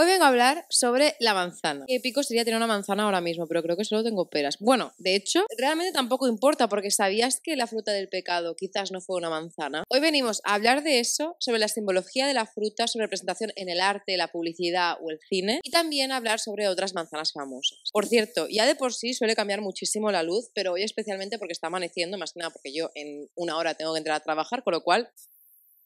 Hoy vengo a hablar sobre la manzana. Qué pico sería tener una manzana ahora mismo, pero creo que solo tengo peras. Bueno, de hecho, realmente tampoco importa porque sabías que la fruta del pecado quizás no fue una manzana. Hoy venimos a hablar de eso, sobre la simbología de la fruta, sobre representación en el arte, la publicidad o el cine, y también hablar sobre otras manzanas famosas. Por cierto, ya de por sí suele cambiar muchísimo la luz, pero hoy especialmente porque está amaneciendo, más que nada porque yo en una hora tengo que entrar a trabajar, con lo cual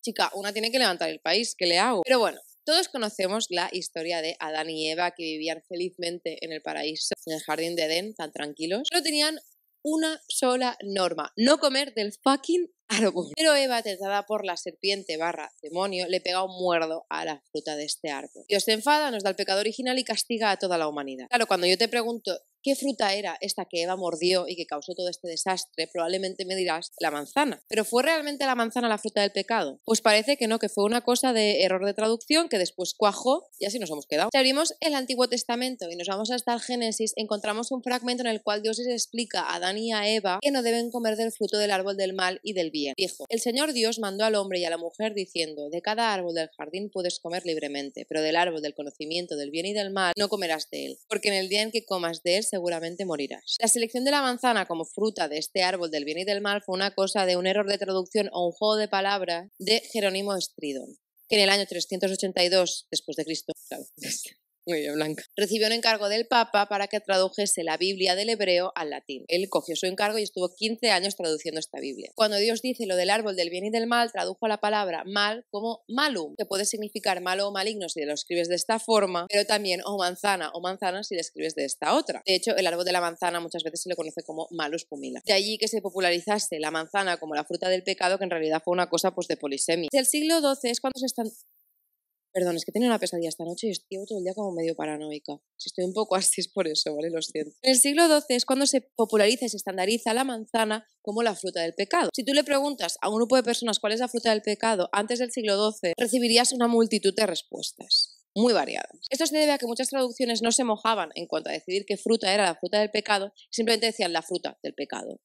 chica, una tiene que levantar el país, ¿qué le hago? Pero bueno, todos conocemos la historia de Adán y Eva que vivían felizmente en el paraíso, en el jardín de Edén, tan tranquilos. Solo tenían una sola norma, no comer del fucking árbol. Pero Eva, tentada por la serpiente barra demonio, le pega un muerdo a la fruta de este árbol. Dios se enfada, nos da el pecado original y castiga a toda la humanidad. Claro, cuando yo te pregunto qué fruta era esta que Eva mordió y que causó todo este desastre, probablemente me dirás la manzana. Pero ¿fue realmente la manzana la fruta del pecado? Pues parece que no, que fue una cosa de error de traducción que después cuajó y así nos hemos quedado. Si abrimos el Antiguo Testamento y nos vamos hasta el Génesis, encontramos un fragmento en el cual Dios les explica a Adán y a Eva que no deben comer del fruto del árbol del mal y del bien. Dijo, el Señor Dios mandó al hombre y a la mujer diciendo, de cada árbol del jardín puedes comer libremente, pero del árbol del conocimiento del bien y del mal no comerás de él, porque en el día en que comas de él seguramente morirás. La selección de la manzana como fruta de este árbol del bien y del mal fue una cosa de un error de traducción o un juego de palabras de Jerónimo Stridon, que en el año 382 después de Cristo, muy Recibió un encargo del Papa para que tradujese la Biblia del hebreo al latín. Él cogió su encargo y estuvo 15 años traduciendo esta Biblia. Cuando Dios dice lo del árbol del bien y del mal, tradujo la palabra mal como malum, que puede significar malo o maligno si lo escribes de esta forma, pero también o manzana o manzana si lo escribes de esta otra. De hecho, el árbol de la manzana muchas veces se le conoce como malus pumila. De allí que se popularizase la manzana como la fruta del pecado, que en realidad fue una cosa pues, de polisemia. Del siglo XII es cuando se están Perdón, es que tenía una pesadilla esta noche y estoy todo el día como medio paranoica. Si estoy un poco así es por eso, ¿vale? Lo siento. En el siglo XII es cuando se populariza y se estandariza la manzana como la fruta del pecado. Si tú le preguntas a un grupo de personas cuál es la fruta del pecado antes del siglo XII, recibirías una multitud de respuestas muy variadas. Esto se debe a que muchas traducciones no se mojaban en cuanto a decidir qué fruta era la fruta del pecado, simplemente decían la fruta del pecado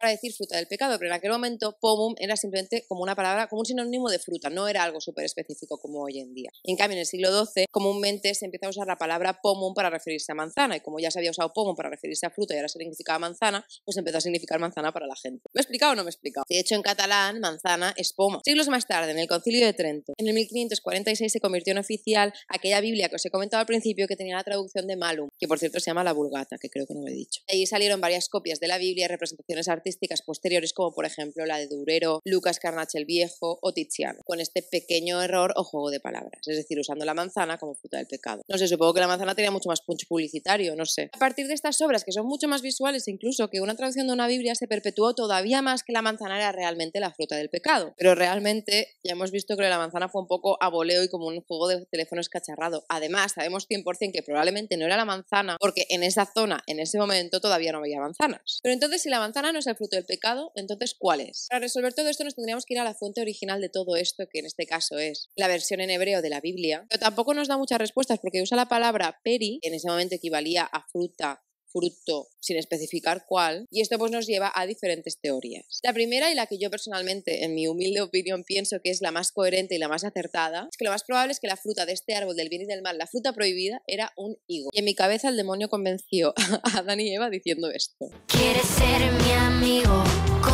para decir fruta del pecado, pero en aquel momento pomum era simplemente como una palabra, como un sinónimo de fruta, no era algo súper específico como hoy en día. En cambio, en el siglo XII comúnmente se empieza a usar la palabra pomum para referirse a manzana y como ya se había usado pomum para referirse a fruta y ahora se significaba manzana, pues empezó a significar manzana para la gente. ¿Me he explicado o no me he explicado? De hecho, en catalán, manzana es poma. Siglos más tarde, en el concilio de Trento, en el 1546 se convirtió en oficial aquella Biblia que os he comentado al principio que tenía la traducción de Malum, que por cierto se llama la Vulgata, que creo que no lo he dicho. Allí salieron varias copias de la Biblia, representaciones artísticas, posteriores, como por ejemplo la de Durero, Lucas Carnach el Viejo o Tiziano, con este pequeño error o juego de palabras, es decir, usando la manzana como fruta del pecado. No sé, supongo que la manzana tenía mucho más punch publicitario, no sé. A partir de estas obras, que son mucho más visuales e incluso que una traducción de una Biblia, se perpetuó todavía más que la manzana era realmente la fruta del pecado. Pero realmente ya hemos visto que la manzana fue un poco a boleo y como un juego de teléfono escacharrado. Además, sabemos 100% que probablemente no era la manzana porque en esa zona, en ese momento, todavía no había manzanas. Pero entonces, si la manzana no es el fruto del pecado, entonces ¿cuál es? Para resolver todo esto nos tendríamos que ir a la fuente original de todo esto, que en este caso es la versión en hebreo de la Biblia, pero tampoco nos da muchas respuestas porque usa la palabra peri, que en ese momento equivalía a fruta fruto, sin especificar cuál, y esto pues nos lleva a diferentes teorías. La primera y la que yo personalmente, en mi humilde opinión, pienso que es la más coherente y la más acertada, es que lo más probable es que la fruta de este árbol del bien y del mal, la fruta prohibida, era un higo. Y en mi cabeza el demonio convenció a Adán y Eva diciendo esto. ¿Quieres ser mi amigo? Cómeme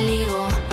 el higo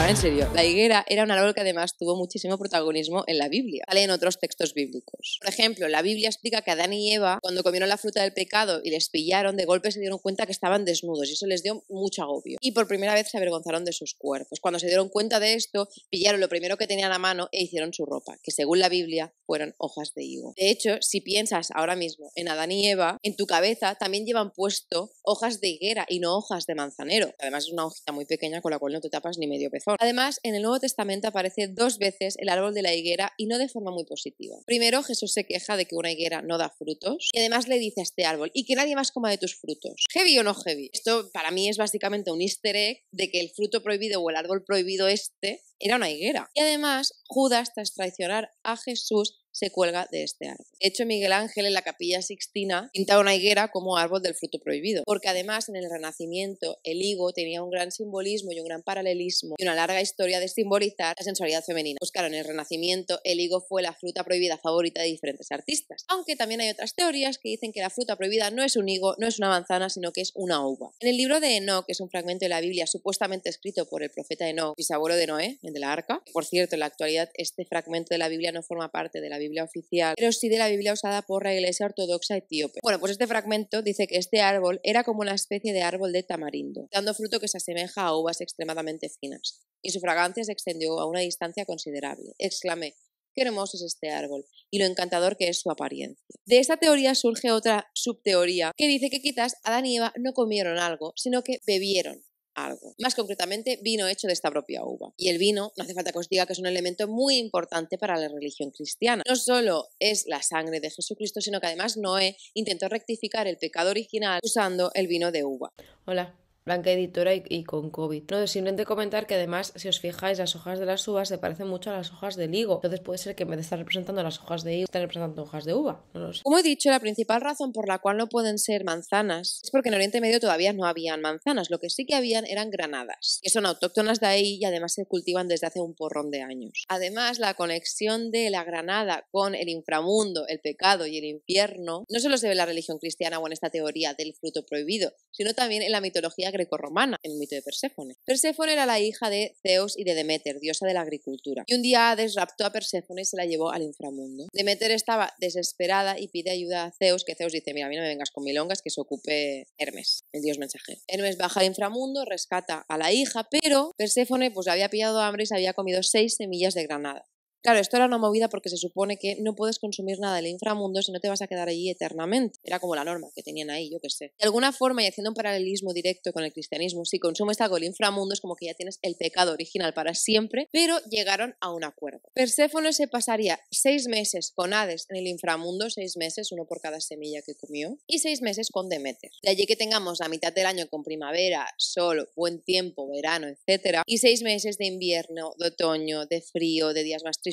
en serio. La higuera era un árbol que además tuvo muchísimo protagonismo en la Biblia. Sale en otros textos bíblicos. Por ejemplo, la Biblia explica que Adán y Eva, cuando comieron la fruta del pecado y les pillaron, de golpe se dieron cuenta que estaban desnudos y eso les dio mucho agobio. Y por primera vez se avergonzaron de sus cuerpos. Cuando se dieron cuenta de esto, pillaron lo primero que tenían a mano e hicieron su ropa, que según la Biblia fueron hojas de higo. De hecho, si piensas ahora mismo en Adán y Eva, en tu cabeza también llevan puesto hojas de higuera y no hojas de manzanero. Además es una hojita muy pequeña con la cual no te tapas ni medio pezón. Además, en el Nuevo Testamento aparece dos veces el árbol de la higuera y no de forma muy positiva. Primero, Jesús se queja de que una higuera no da frutos y además le dice a este árbol, y que nadie más coma de tus frutos. ¿Heavy o no heavy? Esto para mí es básicamente un easter egg de que el fruto prohibido o el árbol prohibido este era una higuera. Y además, Judas, tras traicionar a Jesús, se cuelga de este árbol. De hecho, Miguel Ángel en la capilla sixtina pintaba una higuera como árbol del fruto prohibido, porque además en el Renacimiento el higo tenía un gran simbolismo y un gran paralelismo y una larga historia de simbolizar la sensualidad femenina. Pues claro, en el Renacimiento el higo fue la fruta prohibida favorita de diferentes artistas, aunque también hay otras teorías que dicen que la fruta prohibida no es un higo, no es una manzana, sino que es una uva. En el libro de Enoch, que es un fragmento de la Biblia supuestamente escrito por el profeta Enoch, bisabuelo de Noé, el de la arca, por cierto, en la actualidad este fragmento de la Biblia no forma parte de la Biblia oficial, pero sí de la Biblia usada por la Iglesia Ortodoxa Etíope. Bueno, pues este fragmento dice que este árbol era como una especie de árbol de tamarindo, dando fruto que se asemeja a uvas extremadamente finas, y su fragancia se extendió a una distancia considerable. Exclamé, qué hermoso es este árbol y lo encantador que es su apariencia. De esta teoría surge otra subteoría que dice que quizás Adán y Eva no comieron algo, sino que bebieron algo. Más concretamente, vino hecho de esta propia uva. Y el vino, no hace falta que os diga que es un elemento muy importante para la religión cristiana. No solo es la sangre de Jesucristo, sino que además Noé intentó rectificar el pecado original usando el vino de uva. Hola. Blanca Editora y, con COVID. No, simplemente comentar que además, si os fijáis, las hojas de las uvas se parecen mucho a las hojas del higo. Entonces puede ser que en vez de estar representando las hojas de higo, estén representando hojas de uva. Como he dicho, la principal razón por la cual no pueden ser manzanas es porque en Oriente Medio todavía no habían manzanas. Lo que sí que habían eran granadas, que son autóctonas de ahí y además se cultivan desde hace un porrón de años. Además, la conexión de la granada con el inframundo, el pecado y el infierno no solo se ve en la religión cristiana o en esta teoría del fruto prohibido, sino también en la mitología greco grecorromana, en el mito de Perséfone. Perséfone era la hija de Zeus y de Demeter, diosa de la agricultura. Y un día desraptó a Perséfone y se la llevó al inframundo. Demeter estaba desesperada y pide ayuda a Zeus, que Zeus dice, mira, a mí no me vengas con milongas, que se ocupe Hermes, el dios mensajero. Hermes baja al inframundo, rescata a la hija, pero Perséfone pues había pillado hambre y se había comido seis semillas de granada. Claro, esto era una movida porque se supone que no puedes consumir nada del inframundo si no te vas a quedar allí eternamente. Era como la norma que tenían ahí, yo qué sé. De alguna forma, y haciendo un paralelismo directo con el cristianismo, si consumes algo del inframundo es como que ya tienes el pecado original para siempre, pero llegaron a un acuerdo. Perséfone se pasaría seis meses con Hades en el inframundo, seis meses, uno por cada semilla que comió, y seis meses con Demeter. De allí que tengamos la mitad del año con primavera, sol, buen tiempo, verano, etcétera, y seis meses de invierno, de otoño, de frío, de días más tristes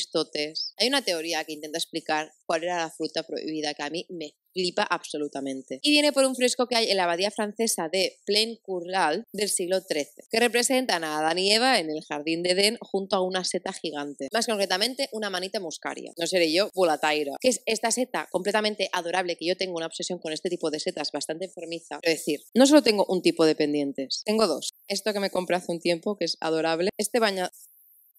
hay una teoría que intenta explicar cuál era la fruta prohibida que a mí me flipa absolutamente. Y viene por un fresco que hay en la abadía francesa de plein courlal del siglo XIII, que representan a Adán y Eva en el jardín de Edén junto a una seta gigante. Más concretamente, una manita muscaria. No seré yo, volataira. Que es esta seta completamente adorable que yo tengo una obsesión con este tipo de setas bastante enfermiza. Es decir, no solo tengo un tipo de pendientes, tengo dos. Esto que me compré hace un tiempo, que es adorable. Este baño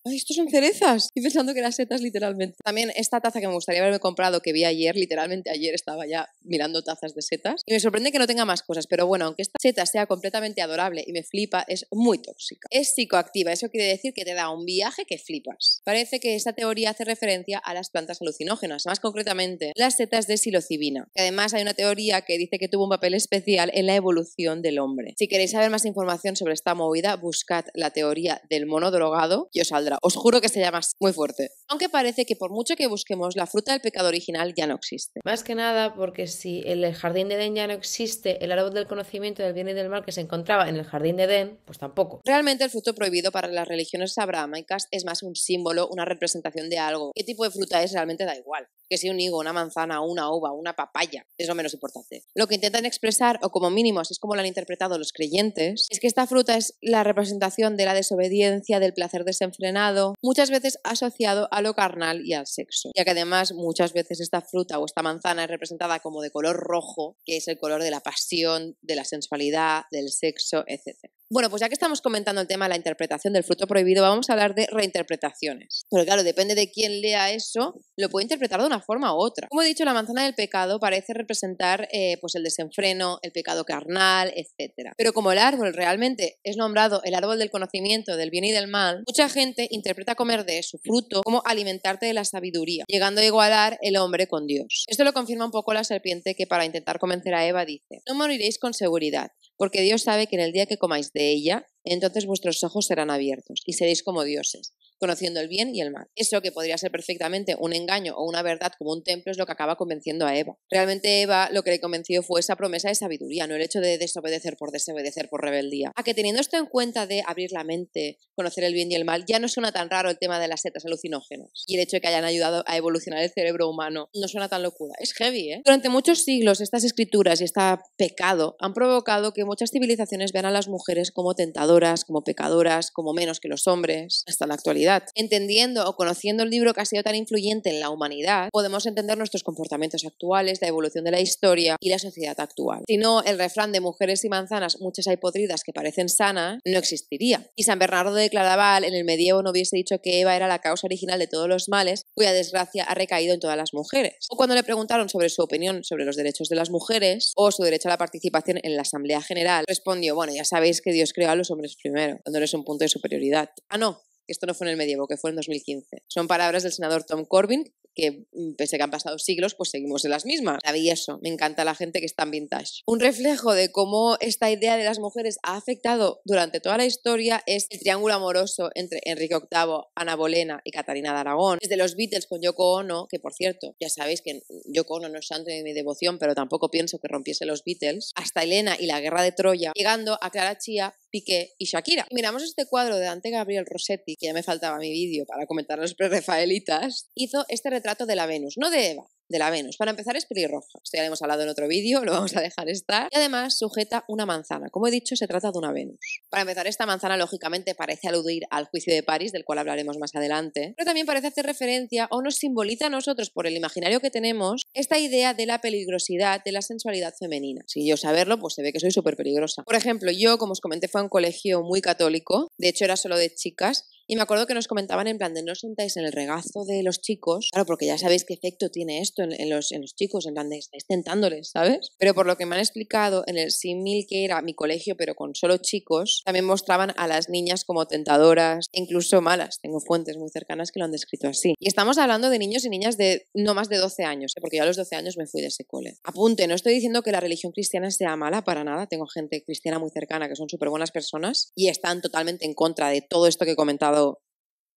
¡ay, estos son cerezas! Y pensando que las setas literalmente. También esta taza que me gustaría haberme comprado, que vi ayer, literalmente ayer estaba ya mirando tazas de setas. Y me sorprende que no tenga más cosas, pero bueno, aunque esta seta sea completamente adorable y me flipa, es muy tóxica. Es psicoactiva, eso quiere decir que te da un viaje que flipas. Parece que esta teoría hace referencia a las plantas alucinógenas, más concretamente las setas de psilocibina. además hay una teoría que dice que tuvo un papel especial en la evolución del hombre. Si queréis saber más información sobre esta movida, buscad la teoría del mono drogado y os saldrá os juro que se llama muy fuerte. Aunque parece que por mucho que busquemos, la fruta del pecado original ya no existe. Más que nada porque si el jardín de Edén ya no existe el árbol del conocimiento del bien y del mal que se encontraba en el jardín de Edén, pues tampoco. Realmente el fruto prohibido para las religiones abrahámicas es más un símbolo, una representación de algo. ¿Qué tipo de fruta es realmente da igual? que sea un higo, una manzana, una uva, una papaya, es lo menos importante. Lo que intentan expresar, o como mínimo así es como lo han interpretado los creyentes, es que esta fruta es la representación de la desobediencia, del placer desenfrenado, muchas veces asociado a lo carnal y al sexo, ya que además muchas veces esta fruta o esta manzana es representada como de color rojo, que es el color de la pasión, de la sensualidad, del sexo, etc. Bueno, pues ya que estamos comentando el tema de la interpretación del fruto prohibido, vamos a hablar de reinterpretaciones. Porque claro, depende de quién lea eso, lo puede interpretar de una forma u otra. Como he dicho, la manzana del pecado parece representar eh, pues el desenfreno, el pecado carnal, etc. Pero como el árbol realmente es nombrado el árbol del conocimiento del bien y del mal, mucha gente interpreta comer de su fruto como alimentarte de la sabiduría, llegando a igualar el hombre con Dios. Esto lo confirma un poco la serpiente que para intentar convencer a Eva dice, no moriréis con seguridad, porque Dios sabe que en el día que comáis de ella, entonces vuestros ojos serán abiertos y seréis como dioses, conociendo el bien y el mal. Eso que podría ser perfectamente un engaño o una verdad como un templo es lo que acaba convenciendo a Eva. Realmente Eva lo que le convenció fue esa promesa de sabiduría, no el hecho de desobedecer por desobedecer por rebeldía. A que teniendo esto en cuenta de abrir la mente, conocer el bien y el mal, ya no suena tan raro el tema de las setas alucinógenas y el hecho de que hayan ayudado a evolucionar el cerebro humano no suena tan locura. Es heavy, ¿eh? Durante muchos siglos estas escrituras y este pecado han provocado que muchas civilizaciones vean a las mujeres como tentadoras, como pecadoras, como menos que los hombres, hasta la actualidad. Entendiendo o conociendo el libro que ha sido tan influyente en la humanidad, podemos entender nuestros comportamientos actuales, la evolución de la historia y la sociedad actual. Si no, el refrán de mujeres y manzanas, muchas hay podridas que parecen sanas, no existiría. Y San Bernardo de Claraval en el medievo no hubiese dicho que Eva era la causa original de todos los males, cuya desgracia ha recaído en todas las mujeres. O cuando le preguntaron sobre su opinión sobre los derechos de las mujeres o su derecho a la participación en la Asamblea General, respondió, bueno, ya sabéis que Dios creó a los hombres primero, eres un punto de superioridad. Ah, no, esto no fue en el medievo, que fue en 2015. Son palabras del senador Tom Corbyn, que mm, pese que han pasado siglos, pues seguimos en las mismas. Maravilloso, eso, me encanta la gente que está en vintage. Un reflejo de cómo esta idea de las mujeres ha afectado durante toda la historia es el triángulo amoroso entre Enrique VIII, Ana Bolena y Catarina de Aragón. Desde los Beatles con Yoko Ono, que por cierto, ya sabéis que Yoko Ono no es santo de mi devoción, pero tampoco pienso que rompiese los Beatles, hasta Elena y la guerra de Troya, llegando a Clara Chía Piqué y Shakira. Miramos este cuadro de Dante Gabriel Rossetti, que ya me faltaba mi vídeo para comentar a los Rafaelitas. hizo este retrato de la Venus, no de Eva, de la Venus. Para empezar, es pelirroja. Esto ya lo hemos hablado en otro vídeo, lo vamos a dejar estar. Y además sujeta una manzana. Como he dicho, se trata de una Venus. Para empezar, esta manzana, lógicamente, parece aludir al juicio de París, del cual hablaremos más adelante, pero también parece hacer referencia o nos simboliza a nosotros, por el imaginario que tenemos, esta idea de la peligrosidad, de la sensualidad femenina. Si yo saberlo, pues se ve que soy súper peligrosa. Por ejemplo, yo, como os comenté, fue a un colegio muy católico, de hecho era solo de chicas, y me acuerdo que nos comentaban en plan de no sentáis en el regazo de los chicos, claro, porque ya sabéis qué efecto tiene esto en, los, en los, chicos, en plan de estáis tentándoles, ¿sabes? Pero por lo que me han explicado, en el simil que era mi colegio, pero con solo chicos, también mostraban a las niñas como tentadoras, e incluso malas. Tengo fuentes muy cercanas que lo han descrito así. Y estamos hablando de niños y niñas de no más de 12 años, ¿eh? porque yo a los 12 años me fui de ese cole. Apunte, no estoy diciendo que la religión cristiana sea mala para nada, tengo gente cristiana muy cercana que son súper buenas personas y están totalmente en contra de todo esto que he comentado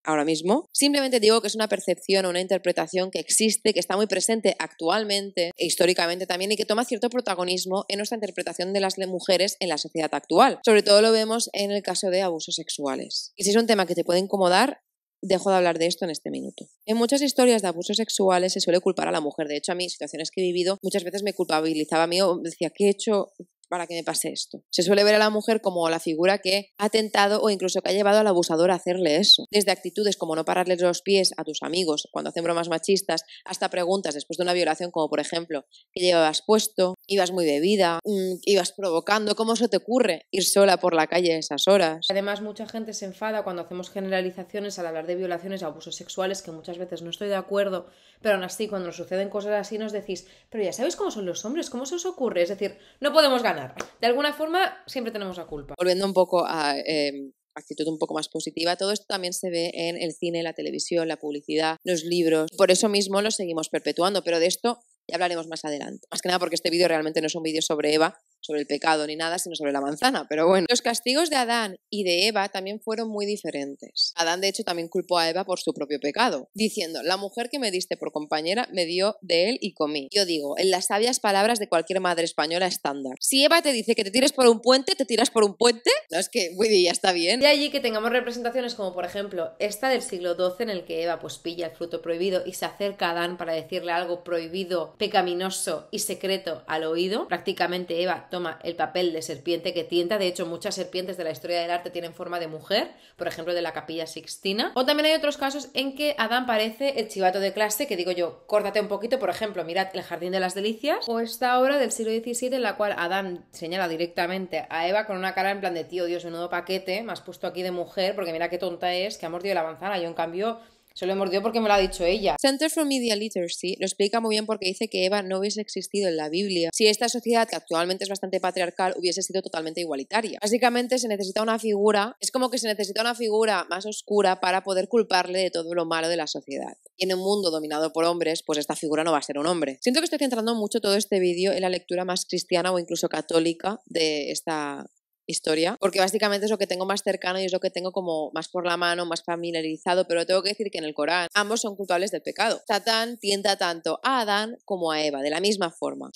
ahora mismo. Simplemente digo que es una percepción o una interpretación que existe, que está muy presente actualmente e históricamente también y que toma cierto protagonismo en nuestra interpretación de las mujeres en la sociedad actual. Sobre todo lo vemos en el caso de abusos sexuales. Y si es un tema que te puede incomodar, dejo de hablar de esto en este minuto. En muchas historias de abusos sexuales se suele culpar a la mujer. De hecho, a mí, situaciones que he vivido, muchas veces me culpabilizaba a mí o decía, ¿qué he hecho? para que me pase esto. Se suele ver a la mujer como la figura que ha tentado o incluso que ha llevado al abusador a hacerle eso. Desde actitudes como no pararles los pies a tus amigos cuando hacen bromas machistas, hasta preguntas después de una violación como por ejemplo, ¿qué llevabas puesto? ¿Ibas muy bebida? Mm, ¿Ibas provocando? ¿Cómo se te ocurre ir sola por la calle a esas horas? Además, mucha gente se enfada cuando hacemos generalizaciones al hablar de violaciones o abusos sexuales, que muchas veces no estoy de acuerdo, pero aún así cuando nos suceden cosas así nos decís, pero ya sabéis cómo son los hombres, ¿cómo se os ocurre? Es decir, no podemos ganar. De alguna forma, siempre tenemos la culpa. Volviendo un poco a em, actitud un poco más positiva, todo esto también se ve en el cine, la televisión, la publicidad, los libros. Por eso mismo lo seguimos perpetuando, pero de esto ya hablaremos más adelante. Más que nada porque este vídeo realmente no es un vídeo sobre Eva, sobre el pecado ni nada, sino sobre la manzana. Pero bueno, los castigos de Adán y de Eva también fueron muy diferentes. Adán, de hecho, también culpó a Eva por su propio pecado, diciendo, la mujer que me diste por compañera me dio de él y comí. Yo digo, en las sabias palabras de cualquier madre española estándar. Si Eva te dice que te tires por un puente, te tiras por un puente. No es que, bien, ya está bien. De allí que tengamos representaciones como, por ejemplo, esta del siglo XII en el que Eva pues pilla el fruto prohibido y se acerca a Adán para decirle algo prohibido, pecaminoso y secreto al oído. Prácticamente Eva toma el papel de serpiente que tienta. De hecho, muchas serpientes de la historia del arte tienen forma de mujer, por ejemplo, de la Capilla Sixtina. O también hay otros casos en que Adán parece el chivato de clase, que digo yo, córtate un poquito, por ejemplo, mirad El Jardín de las Delicias, o esta obra del siglo XVII en la cual Adán señala directamente a Eva con una cara en plan de tío, Dios, nuevo paquete, me has puesto aquí de mujer, porque mira qué tonta es, que ha mordido la manzana, yo en cambio se lo mordió porque me lo ha dicho ella. Center for Media Literacy lo explica muy bien porque dice que Eva no hubiese existido en la Biblia si esta sociedad, que actualmente es bastante patriarcal, hubiese sido totalmente igualitaria. Básicamente se necesita una figura, es como que se necesita una figura más oscura para poder culparle de todo lo malo de la sociedad. Y en un mundo dominado por hombres, pues esta figura no va a ser un hombre. Siento que estoy centrando mucho todo este vídeo en la lectura más cristiana o incluso católica de esta historia, porque básicamente es lo que tengo más cercano y es lo que tengo como más por la mano, más familiarizado, pero tengo que decir que en el Corán ambos son culpables del pecado. Satán tienta tanto a Adán como a Eva, de la misma forma.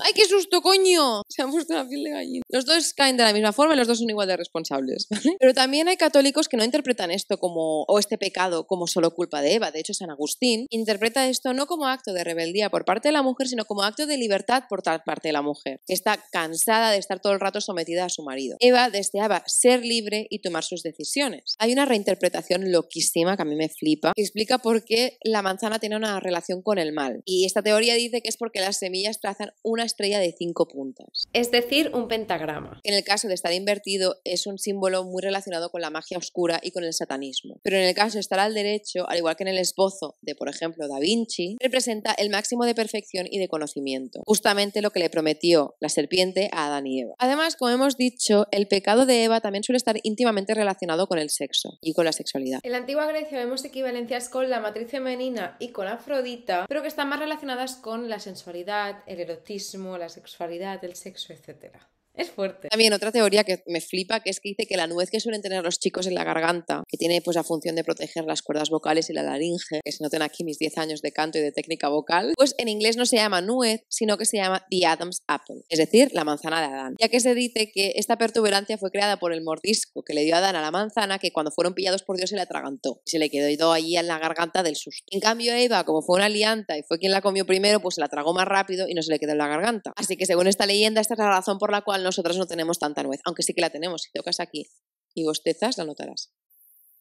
¡Ay, qué susto, coño! Se han puesto la piel de gallina. Los dos caen de la misma forma y los dos son igual de responsables. ¿vale? Pero también hay católicos que no interpretan esto como, o este pecado como solo culpa de Eva. De hecho, San Agustín interpreta esto no como acto de rebeldía por parte de la mujer, sino como acto de libertad por parte de la mujer, está cansada de estar todo el rato sometida a su marido. Eva deseaba ser libre y tomar sus decisiones. Hay una reinterpretación loquísima que a mí me flipa, que explica por qué la manzana tiene una relación con el mal. Y esta teoría dice que es porque las semillas trazan una estrella de cinco puntas. Es decir, un pentagrama. En el caso de estar invertido, es un símbolo muy relacionado con la magia oscura y con el satanismo. Pero en el caso de estar al derecho, al igual que en el esbozo de, por ejemplo, Da Vinci, representa el máximo de perfección y de conocimiento, justamente lo que le prometió la serpiente a Adán y Eva. Además, como hemos dicho, el pecado de Eva también suele estar íntimamente relacionado con el sexo y con la sexualidad. En la antigua Grecia vemos equivalencias con la matriz femenina y con Afrodita, pero que están más relacionadas con la sensualidad, el erotismo, la sexualidad, el sexo, etcétera. Es fuerte. También otra teoría que me flipa, que es que dice que la nuez que suelen tener los chicos en la garganta, que tiene pues la función de proteger las cuerdas vocales y la laringe, que se notan aquí mis 10 años de canto y de técnica vocal, pues en inglés no se llama nuez, sino que se llama The Adam's Apple, es decir, la manzana de Adán. Ya que se dice que esta perturberancia fue creada por el mordisco que le dio Adán a la manzana, que cuando fueron pillados por Dios se la atragantó. Se le quedó allí en la garganta del susto. En cambio, Eva, como fue una lianta y fue quien la comió primero, pues se la tragó más rápido y no se le quedó en la garganta. Así que según esta leyenda, esta es la razón por la cual nosotras no tenemos tanta nuez, aunque sí que la tenemos. Si tocas aquí y bostezas, la notarás.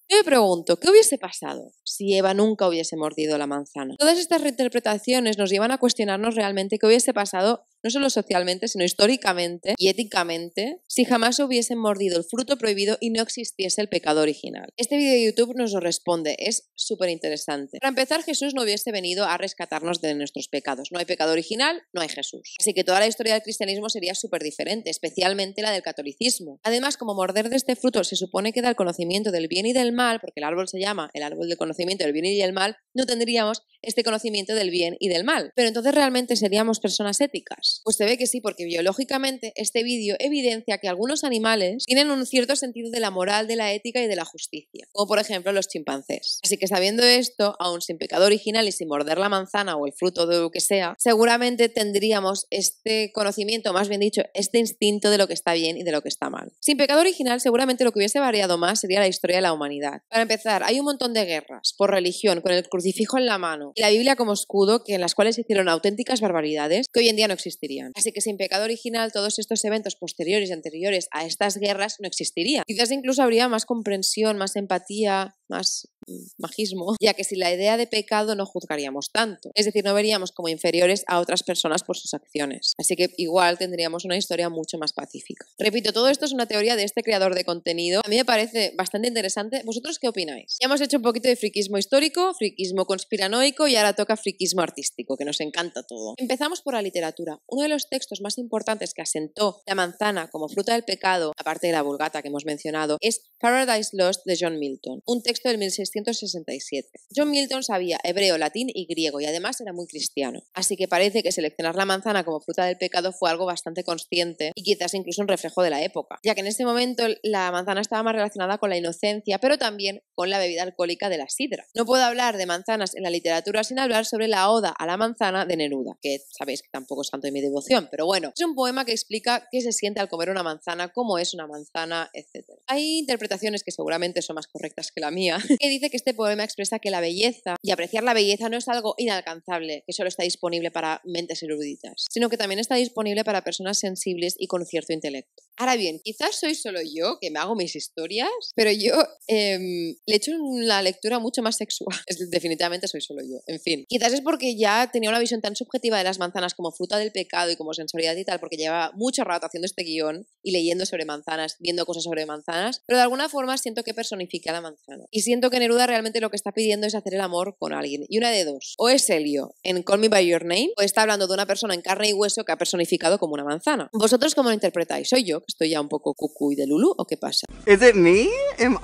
Yo me pregunto, ¿qué hubiese pasado si Eva nunca hubiese mordido la manzana? Todas estas reinterpretaciones nos llevan a cuestionarnos realmente qué hubiese pasado no solo socialmente, sino históricamente y éticamente, si jamás hubiesen mordido el fruto prohibido y no existiese el pecado original. Este vídeo de YouTube nos lo responde, es súper interesante. Para empezar, Jesús no hubiese venido a rescatarnos de nuestros pecados. No hay pecado original, no hay Jesús. Así que toda la historia del cristianismo sería súper diferente, especialmente la del catolicismo. Además, como morder de este fruto se supone que da el conocimiento del bien y del mal, porque el árbol se llama el árbol del conocimiento del bien y del mal, no tendríamos este conocimiento del bien y del mal. Pero entonces realmente seríamos personas éticas. Pues se ve que sí, porque biológicamente este vídeo evidencia que algunos animales tienen un cierto sentido de la moral, de la ética y de la justicia, como por ejemplo los chimpancés. Así que sabiendo esto, aún sin pecado original y sin morder la manzana o el fruto de lo que sea, seguramente tendríamos este conocimiento, más bien dicho, este instinto de lo que está bien y de lo que está mal. Sin pecado original, seguramente lo que hubiese variado más sería la historia de la humanidad. Para empezar, hay un montón de guerras por religión, con el crucifijo en la mano y la Biblia como escudo, que en las cuales se hicieron auténticas barbaridades que hoy en día no existen Así que sin pecado original, todos estos eventos posteriores y anteriores a estas guerras no existirían. Quizás incluso habría más comprensión, más empatía, más mm, magismo, ya que si la idea de pecado no juzgaríamos tanto, es decir, no veríamos como inferiores a otras personas por sus acciones. Así que igual tendríamos una historia mucho más pacífica. Repito, todo esto es una teoría de este creador de contenido. A mí me parece bastante interesante. ¿Vosotros qué opináis? Ya hemos hecho un poquito de friquismo histórico, friquismo conspiranoico y ahora toca friquismo artístico, que nos encanta todo. Empezamos por la literatura uno de los textos más importantes que asentó la manzana como fruta del pecado, aparte de la vulgata que hemos mencionado, es Paradise Lost de John Milton, un texto del 1667. John Milton sabía hebreo, latín y griego y además era muy cristiano, así que parece que seleccionar la manzana como fruta del pecado fue algo bastante consciente y quizás incluso un reflejo de la época, ya que en este momento la manzana estaba más relacionada con la inocencia, pero también con la bebida alcohólica de la sidra. No puedo hablar de manzanas en la literatura sin hablar sobre la Oda a la manzana de Neruda, que sabéis que tampoco es tanto mi devoción, pero bueno, es un poema que explica qué se siente al comer una manzana, cómo es una manzana, etc. Hay interpretaciones que seguramente son más correctas que la mía, que dice que este poema expresa que la belleza y apreciar la belleza no es algo inalcanzable, que solo está disponible para mentes eruditas, sino que también está disponible para personas sensibles y con cierto intelecto. Ahora bien, quizás soy solo yo que me hago mis historias, pero yo eh, le echo una lectura mucho más sexual. definitivamente soy solo yo. En fin, quizás es porque ya tenía una visión tan subjetiva de las manzanas como fruta del pecado y como sensorialidad y tal, porque lleva mucho rato haciendo este guión y leyendo sobre manzanas, viendo cosas sobre manzanas, pero de alguna forma siento que personifica la manzana. Y siento que Neruda realmente lo que está pidiendo es hacer el amor con alguien. Y una de dos, o es Helio en Call Me By Your Name, o está hablando de una persona en carne y hueso que ha personificado como una manzana. ¿Vosotros cómo lo interpretáis? ¿Soy yo, que estoy ya un poco cucú y de Lulu, o qué pasa? ¿Es it me? Am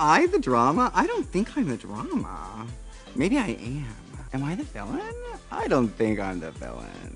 drama? I don't think I'm the drama. Maybe I am. Am I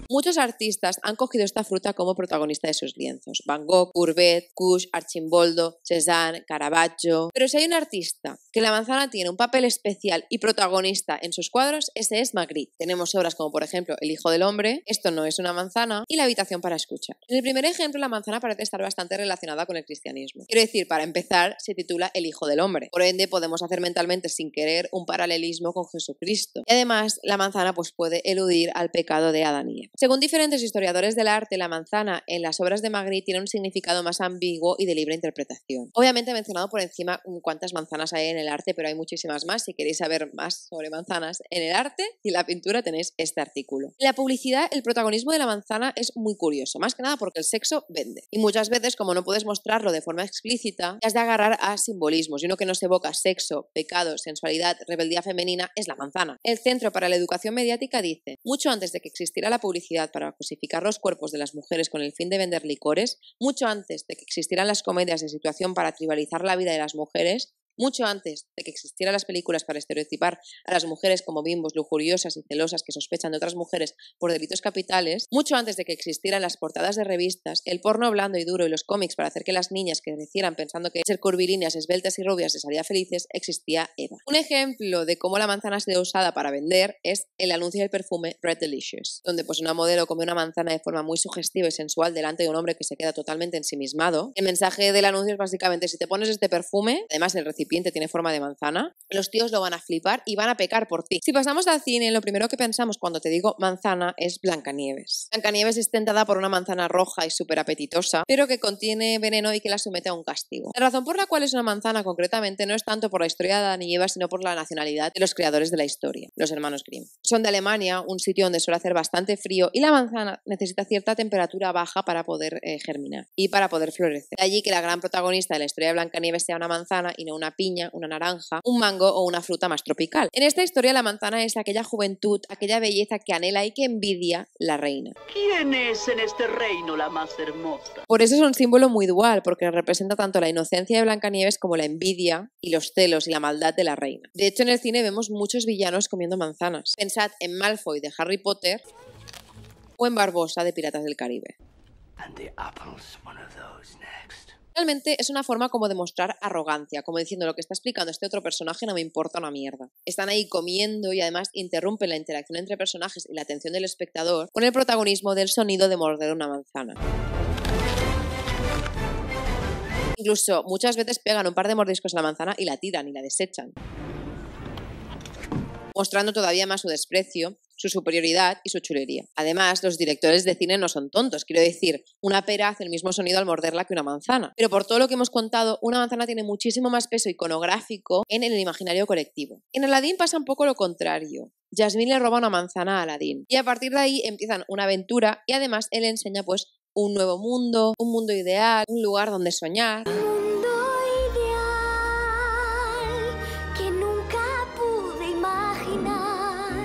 Muchos artistas han cogido esta fruta como protagonista de sus lienzos. Van Gogh, Courbet, Kush, Archimboldo, Cezanne, Caravaggio. Pero si hay un artista que la manzana tiene un papel especial y protagonista en sus cuadros, ese es Magritte. Tenemos obras como, por ejemplo, El hijo del hombre, Esto no es una manzana y La habitación para escuchar. En el primer ejemplo, la manzana parece estar bastante relacionada con el cristianismo. Quiero decir, para empezar, se titula El hijo del hombre. Por ende, podemos hacer mentalmente, sin querer, un paralelismo con Jesucristo. Y además, la manzana pues puede eludir al pecado de Adán y Eva. Según diferentes historiadores del arte, la manzana en las obras de Magritte tiene un significado más ambiguo y de libre interpretación. Obviamente he mencionado por encima cuántas manzanas hay en el arte, pero hay muchísimas más. Si queréis saber más sobre manzanas en el arte y la pintura, tenéis este artículo. En la publicidad, el protagonismo de la manzana es muy curioso, más que nada porque el sexo vende. Y muchas veces, como no puedes mostrarlo de forma explícita, has de agarrar a simbolismos. Y uno que nos evoca sexo, pecado, sensualidad, rebeldía femenina es la manzana. El Centro para la Educación Mediática dice dice, mucho antes de que existiera la publicidad para cosificar los cuerpos de las mujeres con el fin de vender licores, mucho antes de que existieran las comedias de situación para tribalizar la vida de las mujeres, mucho antes de que existieran las películas para estereotipar a las mujeres como bimbos, lujuriosas y celosas que sospechan de otras mujeres por delitos capitales, mucho antes de que existieran las portadas de revistas, el porno blando y duro y los cómics para hacer que las niñas que crecieran pensando que ser curvilíneas, esbeltas y rubias les haría felices, existía Eva. Un ejemplo de cómo la manzana ha sido usada para vender es el anuncio del perfume Red Delicious, donde pues una modelo come una manzana de forma muy sugestiva y sensual delante de un hombre que se queda totalmente ensimismado. El mensaje del anuncio es básicamente si te pones este perfume, además el recibo tiene forma de manzana, los tíos lo van a flipar y van a pecar por ti. Si pasamos al cine, lo primero que pensamos cuando te digo manzana es Blancanieves. Blancanieves es tentada por una manzana roja y súper apetitosa, pero que contiene veneno y que la somete a un castigo. La razón por la cual es una manzana concretamente no es tanto por la historia de Dani y sino por la nacionalidad de los creadores de la historia, los hermanos Grimm. Son de Alemania, un sitio donde suele hacer bastante frío y la manzana necesita cierta temperatura baja para poder eh, germinar y para poder florecer. De allí que la gran protagonista de la historia de Blancanieves sea una manzana y no una piña, una naranja, un mango o una fruta más tropical. En esta historia la manzana es aquella juventud, aquella belleza que anhela y que envidia la reina. ¿Quién es en este reino la más hermosa? Por eso es un símbolo muy dual, porque representa tanto la inocencia de Blancanieves como la envidia y los celos y la maldad de la reina. De hecho, en el cine vemos muchos villanos comiendo manzanas. Pensad en Malfoy de Harry Potter o en Barbosa de Piratas del Caribe. Realmente es una forma como de mostrar arrogancia, como diciendo lo que está explicando este otro personaje no me importa una mierda. Están ahí comiendo y además interrumpen la interacción entre personajes y la atención del espectador con el protagonismo del sonido de morder una manzana. Incluso muchas veces pegan un par de mordiscos a la manzana y la tiran y la desechan mostrando todavía más su desprecio, su superioridad y su chulería. Además, los directores de cine no son tontos. Quiero decir, una pera hace el mismo sonido al morderla que una manzana. Pero por todo lo que hemos contado, una manzana tiene muchísimo más peso iconográfico en el imaginario colectivo. En Aladdin pasa un poco lo contrario. Jasmine le roba una manzana a Aladdin y a partir de ahí empiezan una aventura y además él enseña pues un nuevo mundo, un mundo ideal, un lugar donde soñar.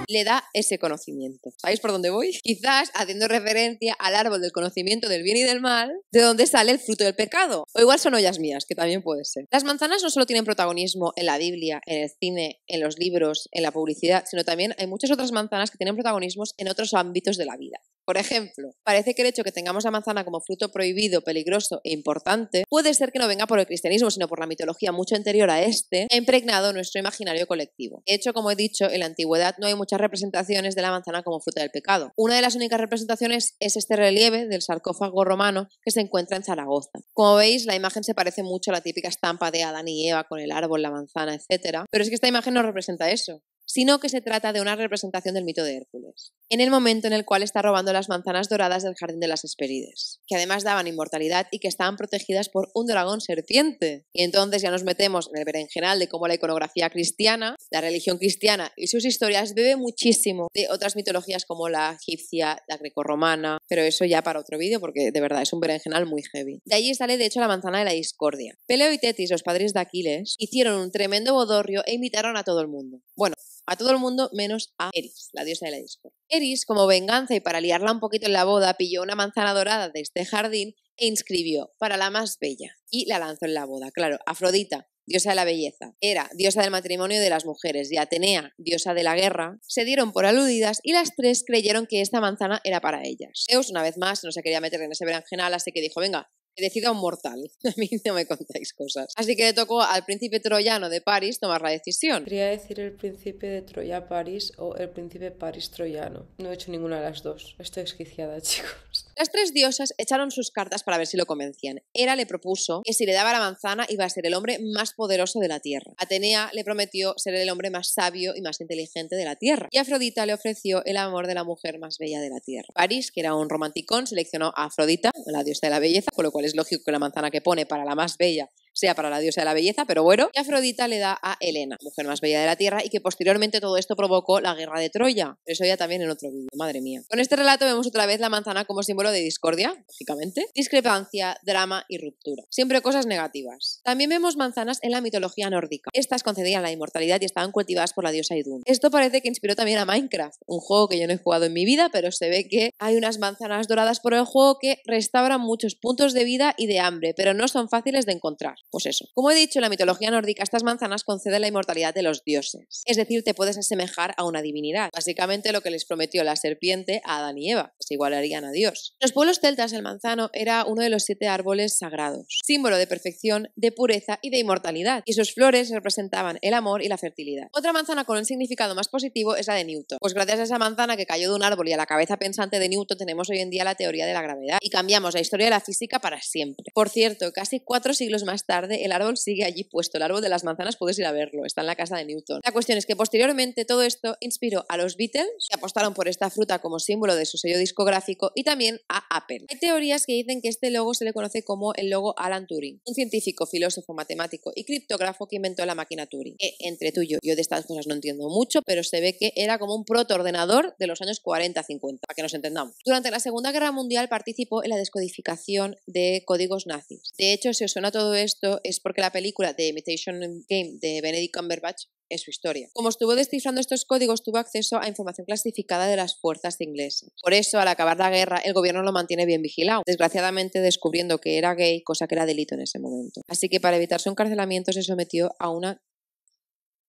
le da ese conocimiento. ¿Sabéis por dónde voy? Quizás haciendo referencia al árbol del conocimiento del bien y del mal, de donde sale el fruto del pecado. O igual son ollas mías, que también puede ser. Las manzanas no solo tienen protagonismo en la Biblia, en el cine, en los libros, en la publicidad, sino también hay muchas otras manzanas que tienen protagonismos en otros ámbitos de la vida. Por ejemplo, parece que el hecho de que tengamos la manzana como fruto prohibido, peligroso e importante puede ser que no venga por el cristianismo, sino por la mitología mucho anterior a este, ha impregnado nuestro imaginario colectivo. De hecho, como he dicho, en la antigüedad no hay muchas representaciones de la manzana como fruta del pecado. Una de las únicas representaciones es este relieve del sarcófago romano que se encuentra en Zaragoza. Como veis, la imagen se parece mucho a la típica estampa de Adán y Eva con el árbol, la manzana, etc. Pero es que esta imagen no representa eso sino que se trata de una representación del mito de Hércules en el momento en el cual está robando las manzanas doradas del jardín de las Hesperides, que además daban inmortalidad y que estaban protegidas por un dragón serpiente. Y entonces ya nos metemos en el berenjenal de cómo la iconografía cristiana, la religión cristiana y sus historias bebe muchísimo de otras mitologías como la egipcia, la grecorromana, pero eso ya para otro vídeo porque de verdad es un berenjenal muy heavy. De allí sale de hecho la manzana de la discordia. Peleo y Tetis, los padres de Aquiles, hicieron un tremendo bodorrio e invitaron a todo el mundo. Bueno, a todo el mundo menos a Eris, la diosa de la discordia. Eris, como venganza y para liarla un poquito en la boda, pilló una manzana dorada de este jardín e inscribió para la más bella y la lanzó en la boda. Claro, Afrodita, diosa de la belleza, era diosa del matrimonio de las mujeres, y Atenea, diosa de la guerra, se dieron por aludidas y las tres creyeron que esta manzana era para ellas. Zeus, una vez más, no se quería meter en ese berenjenal, así que dijo, venga, decido un mortal. A mí no me contáis cosas. Así que le tocó al príncipe troyano de París tomar la decisión. Quería decir el príncipe de Troya París o el príncipe París troyano. No he hecho ninguna de las dos. Estoy esquiciada, chicos. Las tres diosas echaron sus cartas para ver si lo convencían. Hera le propuso que si le daba la manzana iba a ser el hombre más poderoso de la tierra. Atenea le prometió ser el hombre más sabio y más inteligente de la tierra. Y Afrodita le ofreció el amor de la mujer más bella de la tierra. París, que era un romanticón, seleccionó a Afrodita, la diosa de la belleza, con lo cual es lógico que la manzana que pone para la más bella sea para la diosa de la belleza, pero bueno, y Afrodita le da a Helena, mujer más bella de la tierra, y que posteriormente todo esto provocó la guerra de Troya. eso ya también en otro vídeo, madre mía. Con este relato vemos otra vez la manzana como símbolo de discordia, lógicamente, discrepancia, drama y ruptura. Siempre cosas negativas. También vemos manzanas en la mitología nórdica. Estas concedían la inmortalidad y estaban cultivadas por la diosa Idun. Esto parece que inspiró también a Minecraft, un juego que yo no he jugado en mi vida, pero se ve que hay unas manzanas doradas por el juego que restauran muchos puntos de vida y de hambre, pero no son fáciles de encontrar. Pues eso. Como he dicho, en la mitología nórdica estas manzanas conceden la inmortalidad de los dioses. Es decir, te puedes asemejar a una divinidad. Básicamente lo que les prometió la serpiente a Adán y Eva, se pues igualarían a Dios. En los pueblos celtas el manzano era uno de los siete árboles sagrados, símbolo de perfección, de pureza y de inmortalidad, y sus flores representaban el amor y la fertilidad. Otra manzana con un significado más positivo es la de Newton. Pues gracias a esa manzana que cayó de un árbol y a la cabeza pensante de Newton tenemos hoy en día la teoría de la gravedad y cambiamos la historia de la física para siempre. Por cierto, casi cuatro siglos más tarde, el árbol sigue allí puesto. El árbol de las manzanas puedes ir a verlo, está en la casa de Newton. La cuestión es que posteriormente todo esto inspiró a los Beatles, que apostaron por esta fruta como símbolo de su sello discográfico, y también a Apple. Hay teorías que dicen que este logo se le conoce como el logo Alan Turing, un científico, filósofo, matemático y criptógrafo que inventó la máquina Turing. Que, entre tuyo, y yo, yo de estas cosas no entiendo mucho, pero se ve que era como un protoordenador de los años 40-50, para que nos entendamos. Durante la Segunda Guerra Mundial participó en la descodificación de códigos nazis. De hecho, si os suena todo esto, es porque la película The Imitation Game de Benedict Cumberbatch es su historia. Como estuvo descifrando estos códigos, tuvo acceso a información clasificada de las fuerzas inglesas. Por eso, al acabar la guerra, el gobierno lo mantiene bien vigilado, desgraciadamente descubriendo que era gay, cosa que era delito en ese momento. Así que para evitar su encarcelamiento se sometió a una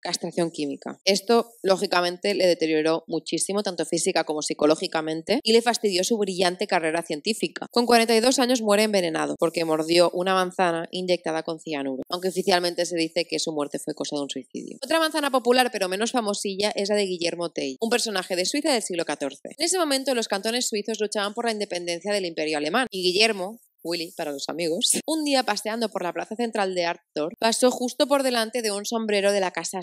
castración química. Esto, lógicamente, le deterioró muchísimo, tanto física como psicológicamente, y le fastidió su brillante carrera científica. Con 42 años muere envenenado porque mordió una manzana inyectada con cianuro, aunque oficialmente se dice que su muerte fue cosa de un suicidio. Otra manzana popular, pero menos famosilla, es la de Guillermo Tell, un personaje de Suiza del siglo XIV. En ese momento, los cantones suizos luchaban por la independencia del imperio alemán, y Guillermo, Willy para los amigos, un día paseando por la plaza central de Arthur, pasó justo por delante de un sombrero de la casa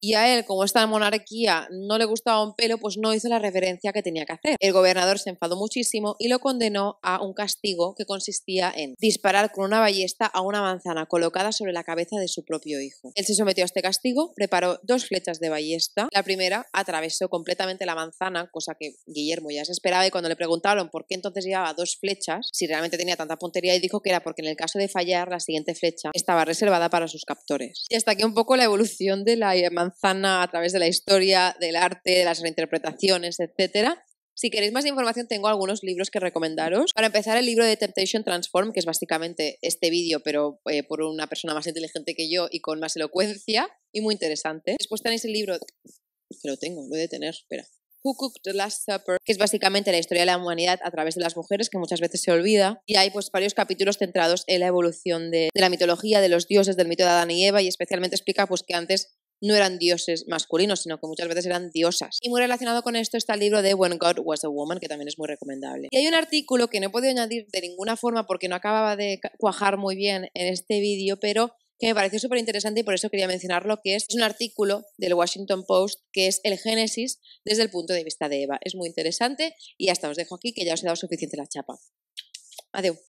Y a él, como esta monarquía no le gustaba un pelo, pues no hizo la referencia que tenía que hacer. El gobernador se enfadó muchísimo y lo condenó a un castigo que consistía en disparar con una ballesta a una manzana colocada sobre la cabeza de su propio hijo. Él se sometió a este castigo, preparó dos flechas de ballesta. La primera atravesó completamente la manzana, cosa que Guillermo ya se esperaba, y cuando le preguntaron por qué entonces llevaba dos flechas, si realmente tenía tanta puntería y dijo que era porque en el caso de fallar la siguiente flecha estaba reservada para sus captores. Y hasta aquí un poco la evolución de la manzana a través de la historia, del arte, de las reinterpretaciones, etcétera. Si queréis más información, tengo algunos libros que recomendaros. Para empezar, el libro de Temptation Transform, que es básicamente este vídeo, pero eh, por una persona más inteligente que yo y con más elocuencia, y muy interesante. Después tenéis el libro, que lo tengo, lo he de tener, espera, Who Cooked the Last Supper, que es básicamente la historia de la humanidad a través de las mujeres, que muchas veces se olvida. Y hay pues varios capítulos centrados en la evolución de, la mitología, de los dioses, del mito de Adán y Eva, y especialmente explica pues que antes no eran dioses masculinos, sino que muchas veces eran diosas. Y muy relacionado con esto está el libro de When God Was a Woman, que también es muy recomendable. Y hay un artículo que no he podido añadir de ninguna forma porque no acababa de cuajar muy bien en este vídeo, pero que me pareció súper interesante y por eso quería mencionarlo, que es, un artículo del Washington Post que es el génesis desde el punto de vista de Eva. Es muy interesante y hasta os dejo aquí que ya os he dado suficiente la chapa. Adiós.